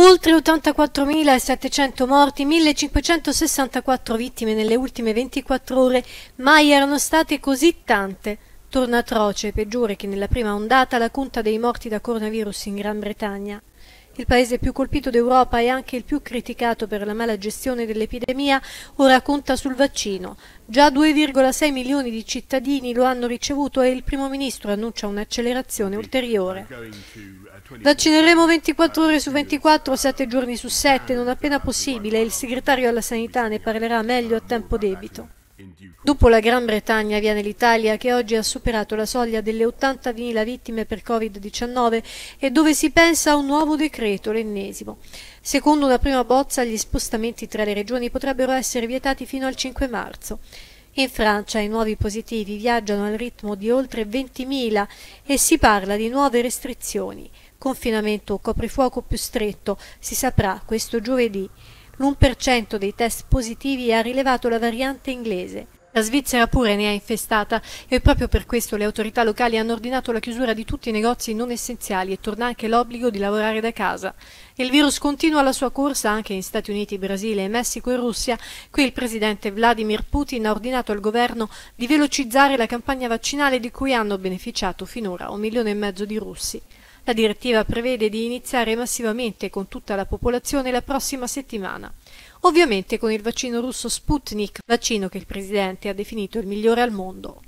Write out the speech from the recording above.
Oltre 84.700 morti, 1.564 vittime nelle ultime 24 ore, mai erano state così tante. Torna atroce e peggiore che nella prima ondata la conta dei morti da coronavirus in Gran Bretagna il paese più colpito d'Europa e anche il più criticato per la mala gestione dell'epidemia, ora conta sul vaccino. Già 2,6 milioni di cittadini lo hanno ricevuto e il primo ministro annuncia un'accelerazione ulteriore. Uh, Vaccineremo 24 ore su 24, 7 giorni su 7, non appena possibile. Il segretario alla sanità ne parlerà meglio a tempo debito. Dopo la Gran Bretagna viene l'Italia che oggi ha superato la soglia delle 80.000 vittime per Covid-19 e dove si pensa a un nuovo decreto, l'ennesimo. Secondo una prima bozza gli spostamenti tra le regioni potrebbero essere vietati fino al 5 marzo. In Francia i nuovi positivi viaggiano al ritmo di oltre 20.000 e si parla di nuove restrizioni. Confinamento o coprifuoco più stretto si saprà questo giovedì. L'1% dei test positivi ha rilevato la variante inglese. La Svizzera pure ne è infestata e proprio per questo le autorità locali hanno ordinato la chiusura di tutti i negozi non essenziali e torna anche l'obbligo di lavorare da casa. Il virus continua la sua corsa anche in Stati Uniti, Brasile, Messico e Russia. Qui il presidente Vladimir Putin ha ordinato al governo di velocizzare la campagna vaccinale di cui hanno beneficiato finora un milione e mezzo di russi. La direttiva prevede di iniziare massivamente con tutta la popolazione la prossima settimana. Ovviamente con il vaccino russo Sputnik, vaccino che il presidente ha definito il migliore al mondo.